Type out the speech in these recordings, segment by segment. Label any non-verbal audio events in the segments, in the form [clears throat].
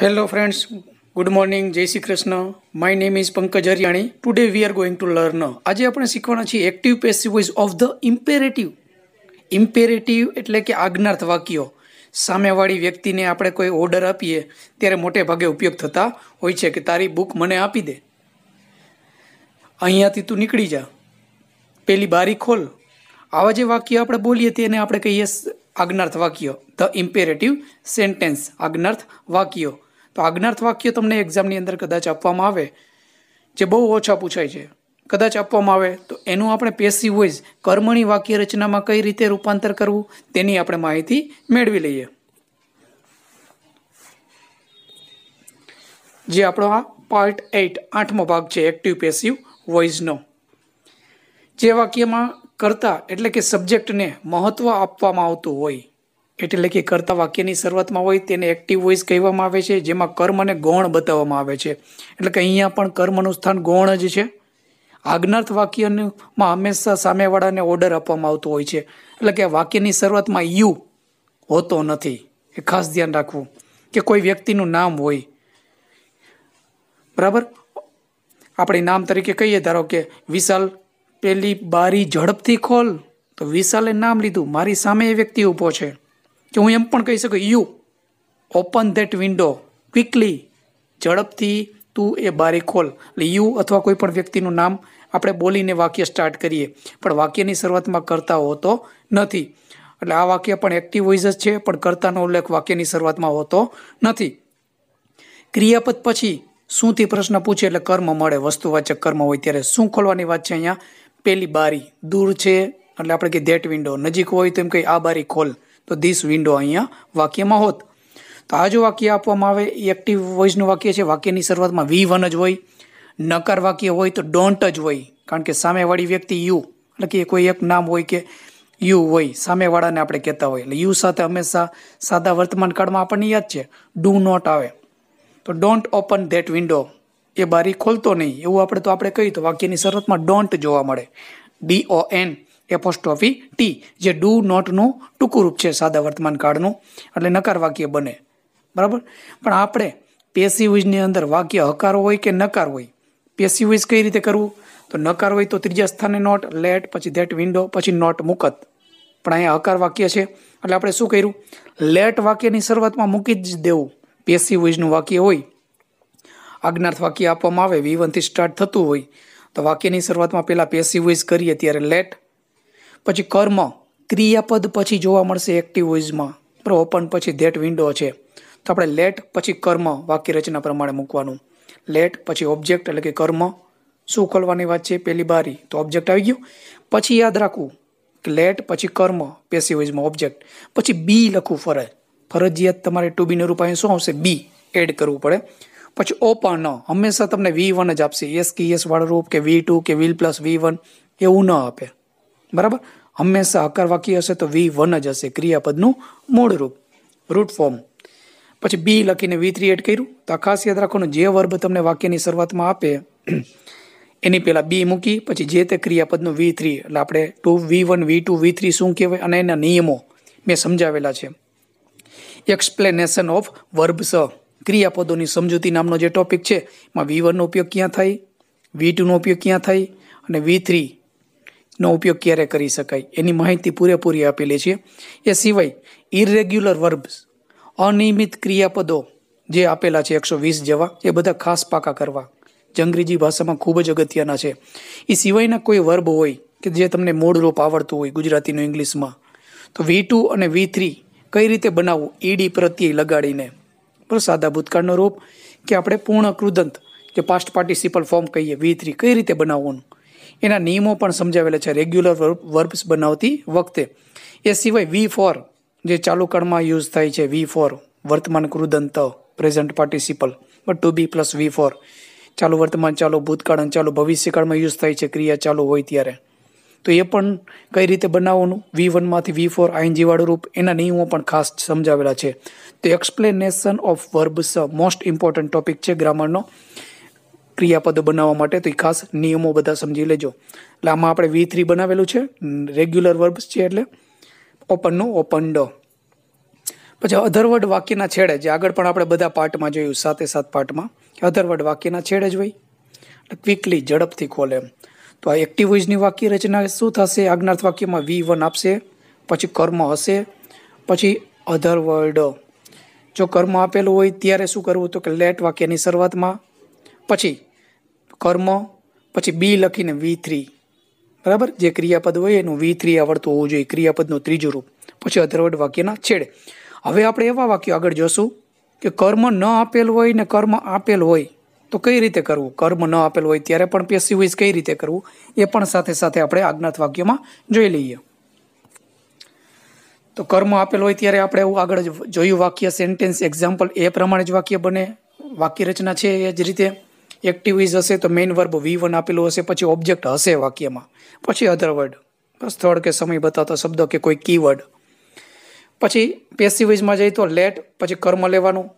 Hello friends good morning જય Shri Krishna my name is Pankaj Hariyani today we are going to learn આજે આપણે શીખવાના છીએ active passive voice of the imperative imperative એટલે કે આજ્ઞાર્થ વાક્યો સામેવાળી વ્યક્તિને આપણે કોઈ ઓર્ડર આપીએ ત્યારે મોટે ભાગે ઉપયોગ થતા હોય છે કે તારી બુક મને આપી દે અહીંયાથી તું નીકળી જા પેલી બારી ખોલ આવા જે વાક્ય આપણે બોલીએ તેને આપણે કહીએ આજ્ઞાર્થ વાક્ય ધ ઇમ્પેરેટિવ સેન્ટેન્સ આજ્ઞાર્થ વાક્યો તો આજ્ઞાર્થ વાક્ય તમને એક્ઝામની અંદર કદાચ આપવામાં આવે જે બહુ ઓછા પૂછાય છે કદાચ આપવામાં આવે તો એનું આપણે પેસી વોઇઝ કર્મણી વાક્ય રચનામાં કઈ રીતે રૂપાંતર કરવું તેની આપણે માહિતી મેળવી લઈએ જે આપણો આ પાર્ટ એઇટ આઠમો ભાગ છે એક્ટિવ પેસિવ વોઇઝનો જે વાક્યમાં કરતા એટલે કે સબ્જેક્ટને મહત્ત્વ આપવામાં આવતું હોય એટલે કે કરતા વાક્યની શરૂઆતમાં હોય તેને એક્ટિવ વોઇસ કહેવામાં આવે છે જેમાં કર્મ અને ગૌણ બતાવવામાં આવે છે એટલે કે અહીંયા પણ કર્મનું સ્થાન ગૌણ જ છે આજ્ઞાર્થ વાક્યમાં હંમેશા સામેવાળાને ઓર્ડર આપવામાં આવતો હોય છે એટલે કે વાક્યની શરૂઆતમાં યુ હોતો નથી એ ખાસ ધ્યાન રાખવું કે કોઈ વ્યક્તિનું નામ હોય બરાબર આપણે નામ તરીકે કહીએ ધારો કે વિશાલ પેલી બારી ઝડપથી ખોલ તો વિશાલે નામ લીધું મારી સામે એ વ્યક્તિ ઊભો છે કે હું એમ પણ કહી શકું you open that window quickly ઝડપથી તું એ બારી ખોલ એટલે યુ અથવા કોઈ પણ વ્યક્તિનું નામ આપણે બોલીને વાક્ય સ્ટાર્ટ કરીએ પણ વાક્યની શરૂઆતમાં કરતા હોતો નથી એટલે આ વાક્ય પણ એક્ટિવ વોઇસ જ છે પણ કરતાનો ઉલ્લેખ વાક્યની શરૂઆતમાં હોતો નથી ક્રિયાપદ પછી શુંથી પ્રશ્ન પૂછે એટલે કર્મ મળે વસ્તુવાચક કર્મ હોય ત્યારે શું ખોલવાની વાત છે અહીંયા પેલી બારી દૂર છે એટલે આપણે કે ધેટ વિન્ડો નજીક હોય તો એમ કંઈ આ બારી ખોલ તો ધીસ વિન્ડો અહીંયા વાક્યમાં હોત તો આ જો વાક્ય આપવામાં આવે એ એક્ટિવ વોઇસનું વાક્ય છે વાક્યની શરૂઆતમાં વી વન જ હોય નકાર વાક્ય હોય તો ડોન્ટ જ હોય કારણ કે સામેવાળી વ્યક્તિ યુ એટલે કે કોઈ એક નામ હોય કે યુ હોય સામેવાળાને આપણે કહેતા હોય એટલે યુ સાથે હંમેશા સાદા વર્તમાન કાળમાં આપણને યાદ છે ડુ નોટ આવે તો ડોન્ટ ઓપન ધેટ વિન્ડો એ બારી ખોલતો નહીં એવું આપણે તો આપણે કહી તો વાક્યની શરૂઆતમાં ડોન્ટ જોવા મળે D O N apostrophe T જે ડુ નોટનું ટૂંકું રૂપ છે સાદા વર્તમાન કાળનું એટલે નકાર વાક્ય બને બરાબર પણ આપણે પેસિવિઝની અંદર વાક્ય હકાર હોય કે નકાર હોય પેસિવિઝ કઈ રીતે કરવું તો નકાર હોય તો ત્રીજા સ્થાને નોટ લેટ પછી ધેટ વિન્ડો પછી નોટ મુકત પણ અહીંયા હકાર વાક્ય છે એટલે આપણે શું કર્યું લેટ વાક્યની શરૂઆતમાં મૂકી જ દેવું પેસિવિઝનું વાક્ય હોય આજ્ઞાર્થ વાક્ય આપવામાં આવે વી વનથી સ્ટાર્ટ થતું હોય તો વાક્યની શરૂઆતમાં પહેલાં પેસિવિઝ કરીએ ત્યારે લેટ પછી કર્મ ક્રિયાપદ પછી જોવા મળશે એક્ટિવ બરાબર ઓપન પછી ધેટ વિન્ડો છે તો આપણે લેટ પછી કર્મ વાક્ય રચના પ્રમાણે મૂકવાનું લેટ પછી ઓબ્જેક્ટ એટલે કે કર્મ શું ખોલવાની વાત છે પહેલી બારી તો ઓબ્જેક્ટ આવી ગયું પછી યાદ રાખવું કે લેટ પછી કર્મ પેસિવોઇઝમાં ઓબ્જેક્ટ પછી બી લખવું ફરજ ફરજિયાત તમારે ટુ બીનું રૂપ શું આવશે બી એડ કરવું પડે પછી ઓપન હંમેશા તમને વી વન જ આપશે એસ કે એસ વાળું રૂપ કે વી ટુ કે વી પ્લસ વી વન એવું ન આપે બરાબર હંમેશા વાક્ય હશે તો વી વન જ હશે ક્રિયાપદનું મૂળ રૂપ રૂટ ફોર્મ પછી બી લખીને વી થ્રી એડ કર્યું તો આ ખાસ યાદ રાખવાનું જે વર્બ તમને વાક્યની શરૂઆતમાં આપે એની પહેલાં બી મૂકી પછી જે તે ક્રિયાપદનું વી થ્રી એટલે આપણે to V one V two V three શું કહેવાય અને એના નિયમો મેં સમજાવેલા છે એક્સપ્લેનેશન ઓફ વર્બ સ ક્રિયાપદોની સમજૂતી નામનો જે ટોપિક છે એમાં વી વનનો ઉપયોગ ક્યાં થાય વી ટુનો ઉપયોગ ક્યાં થાય અને વી થ્રી નો ઉપયોગ ક્યારે કરી શકાય એની માહિતી પૂરેપૂરી આપેલી છે એ સિવાય ઇરેગ્યુલર વર્બ્સ અનિયમિત ક્રિયાપદો જે આપેલા છે એકસો વીસ જેવા એ બધા ખાસ પાકા કરવા જે અંગ્રેજી ભાષામાં ખૂબ જ અગત્યના છે એ સિવાયના કોઈ વર્બ હોય કે જે તમને મૂળ રૂપ આવડતું હોય ગુજરાતીનું ઇંગ્લિશમાં તો વી ટુ અને વી થ્રી કઈ રીતે બનાવવું ઈડી પ્રત્યે લગાડીને પર સાદા ભૂતકાળનો રૂપ કે આપણે પૂર્ણ કૃદંત કે પાસ્ટ પાર્ટિસિપલ ફોર્મ કહીએ વી થ્રી કઈ રીતે બનાવવાનું એના નિયમો પણ સમજાવેલા છે રેગ્યુલર વર્બ્સ બનાવતી વખતે એ સિવાય વી ફોર જે ચાલુ કાળમાં યુઝ થાય છે વી ફોર વર્તમાન કૃદંત present participle but to be plus V four ચાલુ વર્તમાન ચાલુ ભૂતકાળ અને ચાલુ ભવિષ્યકાળમાં યુઝ થાય છે ક્રિયા ચાલુ હોય ત્યારે તો એ પણ કઈ રીતે બનાવવાનું વી વનમાંથી વી ફોર આઈનજીવાળું રૂપ એના નિયમો પણ ખાસ સમજાવેલા છે તો explanation of verbs most important topic છે ગ્રામરનો ક્રિયાપદો બનાવવા માટે તો એ ખાસ નિયમો બધા સમજી લેજો એટલે આમાં આપણે વી થ્રી બનાવેલું છે રેગ્યુલર વર્બ્સ છે એટલે ઓપનનું ઓપન ડો પછી અધરવર્ડ વાક્યના છેડે જે આગળ પણ આપણે બધા પાર્ટમાં જોયું સાતે સાત પાર્ટમાં કે અધરવર્ડ વાક્યના છેડે જ હોય એટલે ક્વિકલી ઝડપથી ખોલે એમ તો આ એક્ટિવિઝની વાક્ય રચના શું થશે આજ્ઞાર્થ વાક્યમાં વી વન આપશે પછી કર્મ હશે પછી અધરવર્ડ જો કર્મ આપેલું હોય ત્યારે શું કરવું તો કે લેટ વાક્યની શરૂઆતમાં પછી કર્મ પછી બી લખીને વી થ્રી બરાબર જે ક્રિયાપદ હોય એનું વી થ્રી આવડતું હોવું જોઈએ ક્રિયાપદનું ત્રીજું રૂપ પછી અધરવડ વાક્યના છેડે હવે આપણે એવા વાક્યો આગળ જોશું કે કર્મ ન આપેલ હોય ને કર્મ આપેલ હોય તો કઈ રીતે કરવું કર્મ ન આપેલ હોય ત્યારે પણ પેસી વોઇસ કઈ રીતે કરવું એ પણ સાથે સાથે આપણે આજ્ઞાત વાક્યમાં જોઈ લઈએ તો કર્મ આપેલ હોય ત્યારે આપણે એવું આગળ જોયું વાક્ય સેન્ટેન્સ એક્ઝામ્પલ એ પ્રમાણે જ વાક્ય બને વાક્ય રચના છે એ જ રીતે એક્ટિવ ઇઝ હશે તો મેઇન વર્બ વી વન આપેલું હશે પછી ઓબ્જેક્ટ હશે વાક્યમાં પછી અધરવર્ડ સ્થળ કે સમય બતાવતા શબ્દ કે કોઈ કીવર્ડ પછી પેસિવિઝમાં જઈએ તો લેટ પછી કર્મ લેવાનું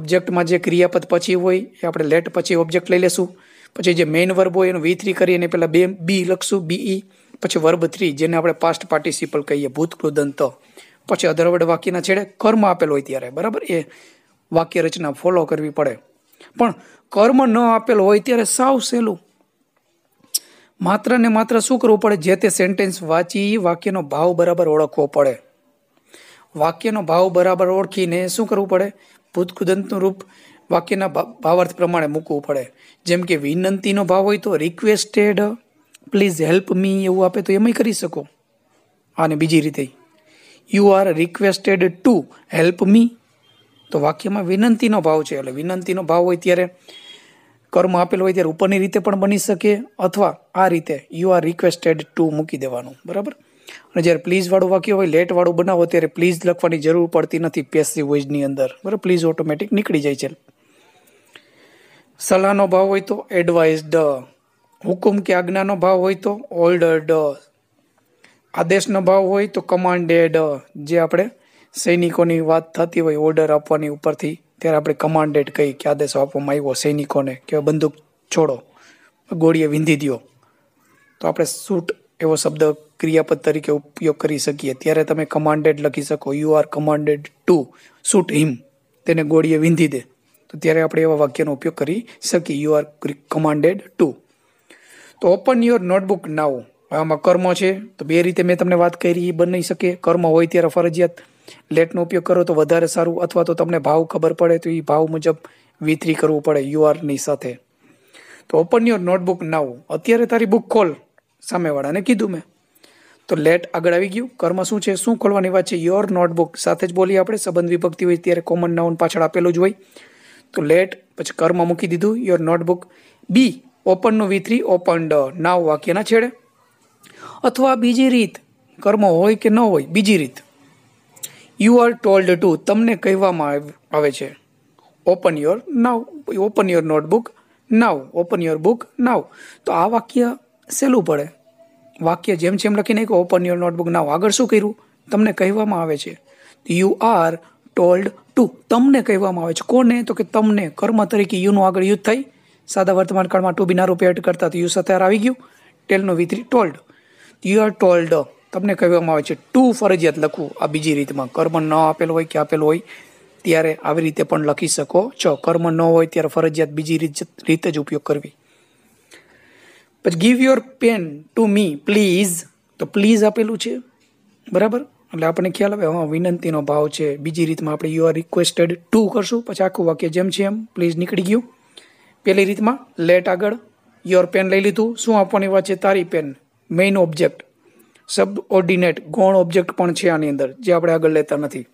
ઓબ્જેક્ટમાં જે ક્રિયાપદ પછી હોય એ આપણે લેટ પછી ઓબ્જેક્ટ લઈ લેશું પછી જે મેઇન વર્બ હોય એનું વી થ્રી કરી અને પહેલાં બે બી લખશું ઈ e. પછી વર્બ થ્રી જેને આપણે પાસ્ટ પાર્ટિસિપલ કહીએ ભૂતકૃદંત પછી અધરવર્ડ વાક્યના છેડે કર્મ આપેલો હોય ત્યારે બરાબર એ વાક્ય રચના ફોલો કરવી પડે પણ કર્મ ન આપેલો હોય ત્યારે સાવ સહેલું માત્ર ને માત્ર શું કરવું પડે જે તે સેન્ટેન્સ વાંચી વાક્યનો ભાવ બરાબર ઓળખવો પડે વાક્યનો ભાવ બરાબર ઓળખીને શું કરવું પડે ભૂતકુદંતનું રૂપ વાક્યના ભાવાર્થ પ્રમાણે મૂકવું પડે જેમ કે વિનંતીનો ભાવ હોય તો રિક્વેસ્ટેડ પ્લીઝ હેલ્પ મી એવું આપે તો એમય કરી શકો અને બીજી રીતે you are requested to help me તો વાક્યમાં વિનંતીનો ભાવ છે એટલે વિનંતીનો ભાવ હોય ત્યારે કર્મ આપેલો હોય ત્યારે ઉપરની રીતે પણ બની શકે અથવા આ રીતે યુ આર રિક્વેસ્ટેડ ટુ મૂકી દેવાનું બરાબર અને જ્યારે પ્લીઝવાળું વાક્ય હોય લેટવાળું બનાવો ત્યારે પ્લીઝ લખવાની જરૂર પડતી નથી પેસિવ વોઇસની અંદર બરાબર પ્લીઝ ઓટોમેટિક નીકળી જાય છે સલાહનો ભાવ હોય તો એડવાઇઝડ હુકુમ કે આજ્ઞાનો ભાવ હોય તો ઓલ્ડર ડ આદેશનો ભાવ હોય તો કમાન્ડેડ જે આપણે સૈનિકોની વાત થતી હોય ઓર્ડર આપવાની ઉપરથી ત્યારે આપણે કમાન્ડેડ કહી કે આદેશો આપવામાં આવ્યો સૈનિકોને કે બંદૂક છોડો ગોળીએ વિંધી દો તો આપણે શૂટ એવો શબ્દ ક્રિયાપદ તરીકે ઉપયોગ કરી શકીએ ત્યારે તમે કમાન્ડેડ લખી શકો you are commanded to shoot him તેને ગોળીએ વિંધી દે તો ત્યારે આપણે એવા વાક્યનો ઉપયોગ કરી શકીએ યુ આર કમાન્ડેડ ટુ તો ઓપન યોર નોટબુક નાવ આમાં કર્મ છે તો બે રીતે મેં તમને વાત કરી એ બની શકે કર્મ હોય ત્યારે ફરજિયાત લેટનો ઉપયોગ કરો તો વધારે સારું અથવા તો તમને ભાવ ખબર પડે તો એ ભાવ મુજબ વિતરી કરવું પડે યુઆરની સાથે તો ઓપન યોર નોટબુક નાવ અત્યારે તારી બુક ખોલ સામેવાળાને કીધું મેં તો લેટ આગળ આવી ગયું કર્મ શું છે શું ખોલવાની વાત છે યોર નોટબુક સાથે જ બોલીએ આપણે સંબંધ વિભક્તિ હોય ત્યારે કોમન નાઉન પાછળ આપેલું જ હોય તો લેટ પછી કર્મ મૂકી દીધું યોર નોટબુક બી ઓપનનું વિતરી થ્રી ઓપન નાવ વાક્યના છેડે અથવા બીજી રીત કર્મ હોય કે ન હોય બીજી રીત યુ આર ટોલ્ડ ટુ તમને કહેવામાં આવે છે open your now open your notebook now open your book now તો આ વાક્ય સહેલું પડે વાક્ય જેમ જેમ લખીને કે ઓપન યોર નોટબુક નાવ આગળ શું કર્યું તમને કહેવામાં આવે છે યુ આર ટોલ્ડ ટુ તમને કહેવામાં આવે છે કોને તો કે તમને કર્મ તરીકે યુનું આગળ યુદ્ધ થઈ સાદા વર્તમાન કાળમાં ટુ બિના રૂપે એડ કરતા તો યુ સત્યાર આવી ગયું ટેલનો with told you are told તમને કહેવામાં આવે છે ટુ ફરજિયાત લખવું આ બીજી રીતમાં કર્મ ન આપેલો હોય કે આપેલું હોય ત્યારે આવી રીતે પણ લખી શકો છો કર્મ ન હોય ત્યારે ફરજિયાત બીજી રીતે જ ઉપયોગ કરવી પછી give your pen to me please તો પ્લીઝ આપેલું છે બરાબર એટલે આપણને ખ્યાલ આવે હા વિનંતીનો ભાવ છે બીજી રીતમાં આપણે યુ આર રિક્વેસ્ટેડ ટુ કરશું પછી આખું વાક્ય જેમ છે એમ પ્લીઝ નીકળી ગયું પહેલી રીતમાં લેટ આગળ યોર પેન લઈ લીધું શું આપવાની વાત છે તારી pen main object subordinate ગૌણ ઓબ્જેક્ટ પણ છે આની અંદર જે આપણે આગળ લેતા નથી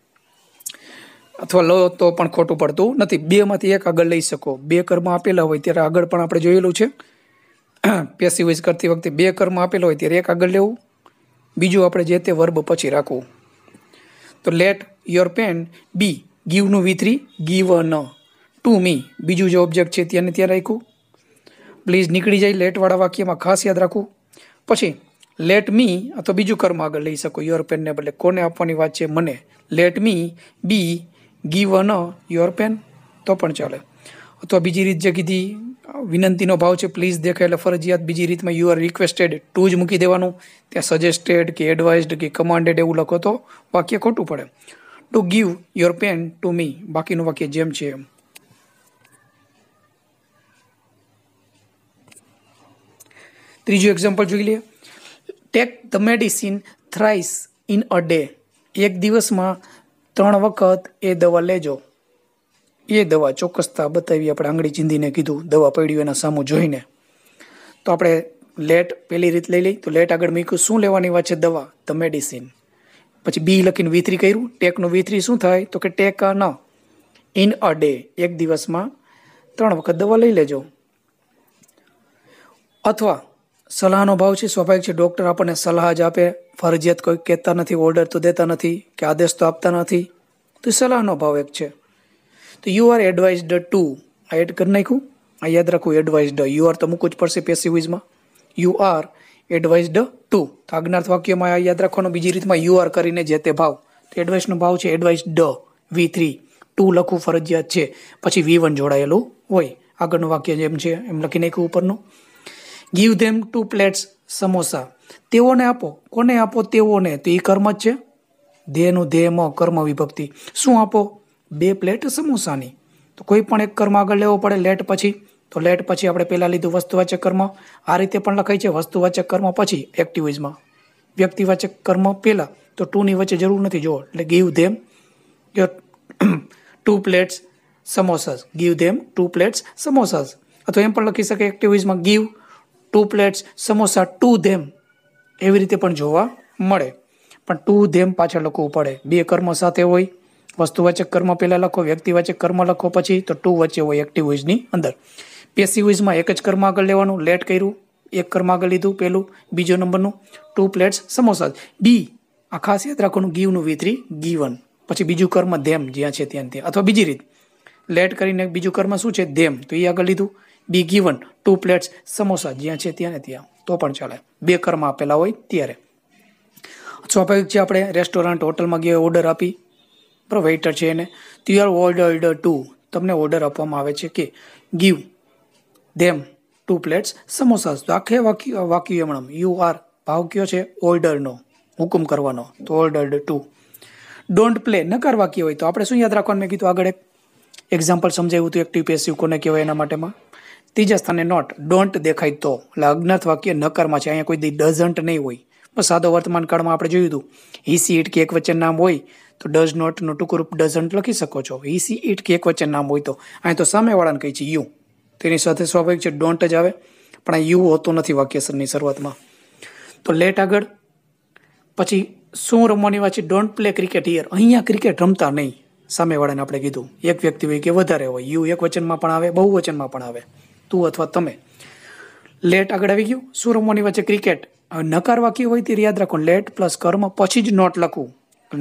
અથવા લો તો પણ ખોટું પડતું નથી બેમાંથી એક આગળ લઈ શકો બે કર્મ આપેલા હોય ત્યારે આગળ પણ આપણે જોયેલું છે પેસિવાઇઝ [clears throat] કરતી વખતે બે કર્મ આપેલા હોય ત્યારે એક આગળ લેવું બીજું આપણે જે તે વર્બ પછી રાખવું તો લેટ યોર પેન બી ગીવનું V three given to me બીજું જે ઓબ્જેક્ટ છે ત્યાંને ત્યાં રાખ્યું પ્લીઝ નીકળી જાય લેટવાળા વાક્યમાં ખાસ યાદ રાખવું પછી લેટ મી અથવા બીજું કર્મ આગળ લઈ શકો યોર પેનને બદલે કોને આપવાની વાત છે મને let me be given your pen તો પણ ચાલે અથવા બીજી રીત જે કીધી વિનંતીનો ભાવ છે પ્લીઝ દેખાય એટલે ફરજિયાત બીજી રીતમાં યુ આર રિક્વેસ્ટેડ ટુ જ મૂકી દેવાનું ત્યાં સજેસ્ટેડ કે એડવાઇઝડ કે કમાન્ડેડ એવું લખો તો વાક્ય ખોટું પડે to give your pen to me બાકીનું વાક્ય જેમ છે એમ ત્રીજું એક્ઝામ્પલ જોઈ લઈએ take the medicine thrice in a day એક દિવસમાં ત્રણ વખત એ દવા લેજો એ દવા ચોક્કસતા બતાવી આપણે આંગળી ચીંધીને કીધું દવા પડ્યું એના સામું જોઈને તો આપણે લેટ પહેલી રીત લઈ લઈ તો લેટ આગળ મૂક્યું શું લેવાની વાત છે દવા ધ મેડિસિન પછી બી લખીને વીથરી કર્યું ટેકનું વીથરી શું થાય તો કે ટેક ન ઇન અ ડે એક દિવસમાં ત્રણ વખત દવા લઈ લેજો અથવા સલાહનો ભાવ છે સ્વાભાવિક છે ડૉક્ટર આપણને સલાહ જ આપે ફરજિયાત કોઈ કહેતા નથી ઓર્ડર તો દેતા નથી કે આદેશ તો આપતા નથી તો સલાહનો ભાવ એક છે તો યુ આર એડવાઇઝડ ટુ આ એડ કરી નાખ્યું આ યાદ રાખવું એડવાઇઝડ યુ આર તો મૂકવું જ પડશે પેસિવિઝમાં યુ આર એડવાઇઝડ ટુ તો આજ્ઞાર્થ વાક્યમાં આ યાદ રાખવાનો બીજી રીતમાં યુ આર કરીને જે તે ભાવ તો એડવાઇસનો ભાવ છે એડવાઇઝ ડ વી થ્રી ટુ લખવું ફરજિયાત છે પછી વી વન જોડાયેલું હોય આગળનું વાક્ય જેમ છે એમ લખી નાખ્યું ઉપરનું give them two plates samosa તેઓને આપો કોને આપો તેઓને તો એ કર્મ જ છે દેહનું ધ્યેયમ કર્મ વિભક્તિ શું આપો બે પ્લેટ સમોસાની તો કોઈ પણ એક કર્મ આગળ લેવો પડે લેટ પછી તો લેટ પછી આપણે પહેલાં લીધું વસ્તુવાચક કર્મ આ રીતે પણ લખાય છે વસ્તુવાચક કર્મ પછી એક્ટિવિઝમાં વ્યક્તિવાચક કર્મ પહેલાં તો ટુની વચ્ચે જરૂર નથી જુઓ એટલે give them your two plates samosas give them two plates samosas અથવા એમ પણ લખી શકે એક્ટિવિઝમાં give two plates samosa to them એવી રીતે પણ જોવા મળે પણ ટુ ધેમ પાછળ લખવું પડે બે કર્મ સાથે હોય વસ્તુવાચક કર્મ પહેલાં લખો વ્યક્તિવાચક કર્મ લખો પછી તો ટુ વચ્ચે હોય એક્ટિવ વોઇઝની અંદર પેસિવ વોઇઝમાં એક જ કર્મ આગળ લેવાનું લેટ કર્યું એક કર્મ આગળ લીધું પહેલું બીજો નંબરનું ટુ પ્લેટ્સ સમોસા બી આ ખાસ યાદ રાખવાનું ગીવનું વિથરી થ્રી ગીવન પછી બીજું કર્મ ધેમ જ્યાં છે ત્યાં ત્યાં અથવા બીજી રીત લેટ કરીને બીજું કર્મ શું છે ધેમ તો એ આગળ લીધું be given two plates samosa જ્યાં છે ત્યાં ને ત્યાં તો પણ ચાલે બે કર્મ આપેલા હોય ત્યારે સ્વાભાવિક છે આપણે રેસ્ટોરન્ટ હોટલમાં ગયા ઓર્ડર આપી બરાબર વેઇટર છે એને યુ આર ઓર્ડર ટુ તમને ઓર્ડર આપવામાં આવે છે કે give them two plates samosas તો આખે વાક્ય વાક્ય એમણમ યુ આર ભાવ કયો છે ઓર્ડરનો હુકમ કરવાનો તો ઓર્ડર ટુ ડોન્ટ પ્લે નકાર વાક્ય હોય તો આપણે શું યાદ રાખવાનું મેં કીધું આગળ એક એક્ઝામ્પલ સમજાવ્યું હતું એક્ટિવ પેસિવ કોને કહેવાય એના માટેમાં ત્રીજા સ્થાને નોટ ડોન્ટ દેખાય તો એટલે અજ્ઞાત વાક્ય નકારમાં છે અહીંયા કોઈ દી ડઝન્ટ નહીં હોય પણ સાદો વર્તમાન કાળમાં આપણે જોયું હતું હી સી ઇટ કે એક વચ્ચે નામ હોય તો ડઝ નોટનું ટૂંકું રૂપ ડઝન્ટ લખી શકો છો હી સી ઇટ કે એક વચ્ચે નામ હોય તો અહીં તો સામેવાળાને કહી છે યુ તેની સાથે સ્વાભાવિક છે ડોન્ટ જ આવે પણ આ યુ હોતો નથી વાક્યસરની શરૂઆતમાં તો લેટ આગળ પછી શું રમવાની વાત છે ડોન્ટ પ્લે ક્રિકેટ હિયર અહીંયા ક્રિકેટ રમતા નહીં સામેવાળાને આપણે કીધું એક વ્યક્તિ હોય કે વધારે હોય યુ એક વચનમાં પણ આવે બહુ વચનમાં પણ આવે તું અથવા તમે લેટ આગળ આવી ગયું શું રમવાની વચ્ચે ક્રિકેટ નકાર વાક્ય હોય તે યાદ રાખો લેટ પ્લસ કર્મ પછી જ નોટ લખવું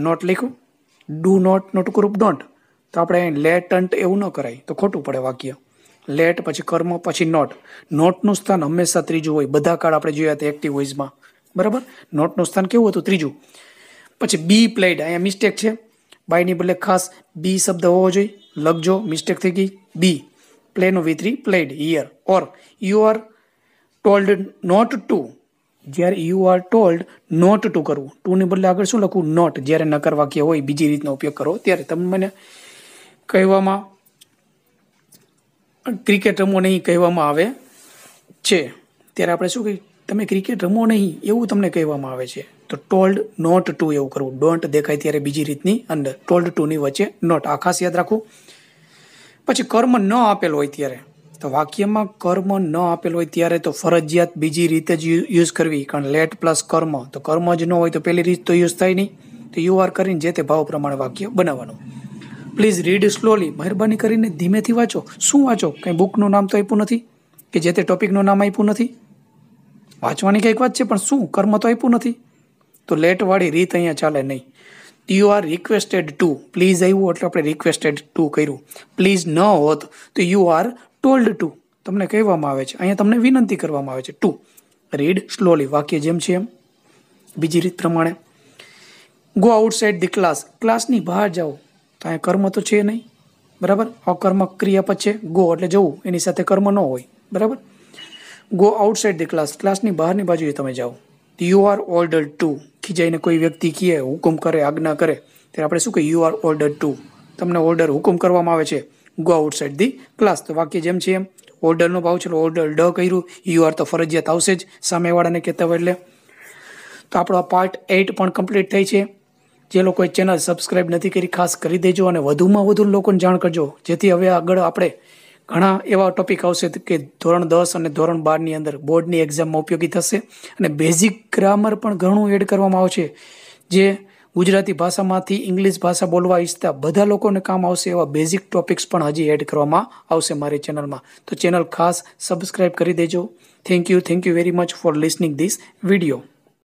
નોટ લખું do not not group don't તો આપણે લેટ લેટન્ટ એવું ન કરાય તો ખોટું પડે વાક્ય લેટ પછી કર્મ પછી નોટ નોટનું સ્થાન હંમેશા ત્રીજું હોય બધા કાળ આપણે જોયા હતા એક્ટિવ વોઇસમાં બરાબર નોટનું સ્થાન કેવું હતું ત્રીજું પછી બી પ્લેડ અહીંયા મિસ્ટેક છે બાયની બદલે ખાસ બી શબ્દ હોવો જોઈએ લખજો મિસ્ટેક થઈ ગઈ બી પ્લેનો with three played here or you are told not to જ્યારે you are told not to કરવું ટુની બદલે આગળ શું લખવું નોટ જ્યારે નકર વાક્ય હોય બીજી રીતનો ઉપયોગ કરો ત્યારે તમને કહેવામાં ક્રિકેટ રમો નહીં કહેવામાં આવે છે ત્યારે આપણે શું કહીએ તમે ક્રિકેટ રમો નહીં એવું તમને કહેવામાં આવે છે તો ટોલ્ડ નોટ ટુ એવું કરવું ડોન્ટ દેખાય ત્યારે બીજી રીતની અંદર ટોલ્ડ ટુની વચ્ચે નોટ આ ખાસ યાદ રાખવું પછી કર્મ ન આપેલ હોય ત્યારે તો વાક્યમાં કર્મ ન આપેલ હોય ત્યારે તો ફરજિયાત બીજી રીતે જ યુઝ કરવી કારણ લેટ પ્લસ કર્મ તો કર્મ જ ન હોય તો પહેલી રીત તો યુઝ થાય નહીં તો યુ આર કરીને જે તે ભાવ પ્રમાણે વાક્ય બનાવવાનું પ્લીઝ રીડ સ્લોલી મહેરબાની કરીને ધીમેથી વાંચો શું વાંચો કંઈ બુકનું નામ તો આપ્યું નથી કે જે તે ટોપિકનું નામ આપ્યું નથી વાંચવાની કંઈક વાત છે પણ શું કર્મ તો આપ્યું નથી તો લેટવાળી રીત અહીંયા ચાલે નહીં you are requested to please આવ્યું એટલે આપણે રિક્વેસ્ટેડ ટુ કર્યું પ્લીઝ ન હોત તો યુ આર ટોલ્ડ ટુ તમને કહેવામાં આવે છે અહીંયા તમને વિનંતી કરવામાં આવે છે ટુ રીડ સ્લોલી વાક્ય જેમ છે એમ બીજી રીત પ્રમાણે ગો આઉટસાઇડ ધી ક્લાસ ક્લાસની બહાર જાઓ તો અહીંયા કર્મ તો છે નહીં બરાબર અકર્મ ક્રિયાપદ છે ગો એટલે જવું એની સાથે કર્મ ન હોય બરાબર ગો આઉટસાઇડ ધી ક્લાસ ક્લાસની બહારની બાજુએ તમે જાઓ યુ આર ઓર્ડર ટુ ખીજાઈને કોઈ વ્યક્તિ કહે હુકમ કરે આજ્ઞા કરે ત્યારે આપણે શું કહીએ યુ આર ઓર્ડર ટુ તમને ઓર્ડર હુકમ કરવામાં આવે છે ગો આઉટસાઇડ ધી ક્લાસ તો વાક્ય જેમ છે એમ ઓર્ડરનો ભાવ છે ઓર્ડર ડ કર્યું યુ આર તો ફરજિયાત આવશે જ સામેવાળાને કહેતા હોય એટલે તો આપણો આ પાર્ટ એઇટ પણ કમ્પ્લીટ થઈ છે જે લોકોએ ચેનલ સબસ્ક્રાઈબ નથી કરી ખાસ કરી દેજો અને વધુમાં વધુ લોકોને જાણ કરજો જેથી હવે આગળ આપણે ઘણા એવા ટોપિક આવશે કે ધોરણ દસ અને ધોરણ બારની અંદર બોર્ડની એક્ઝામમાં ઉપયોગી થશે અને બેઝિક ગ્રામર પણ ઘણું એડ કરવામાં આવશે જે ગુજરાતી ભાષામાંથી ઇંગ્લિશ ભાષા બોલવા ઈચ્છતા બધા લોકોને કામ આવશે એવા બેઝિક ટોપિક્સ પણ હજી એડ કરવામાં આવશે મારી ચેનલમાં તો ચેનલ ખાસ સબસ્ક્રાઈબ કરી દેજો thank you thank you very much for listening this video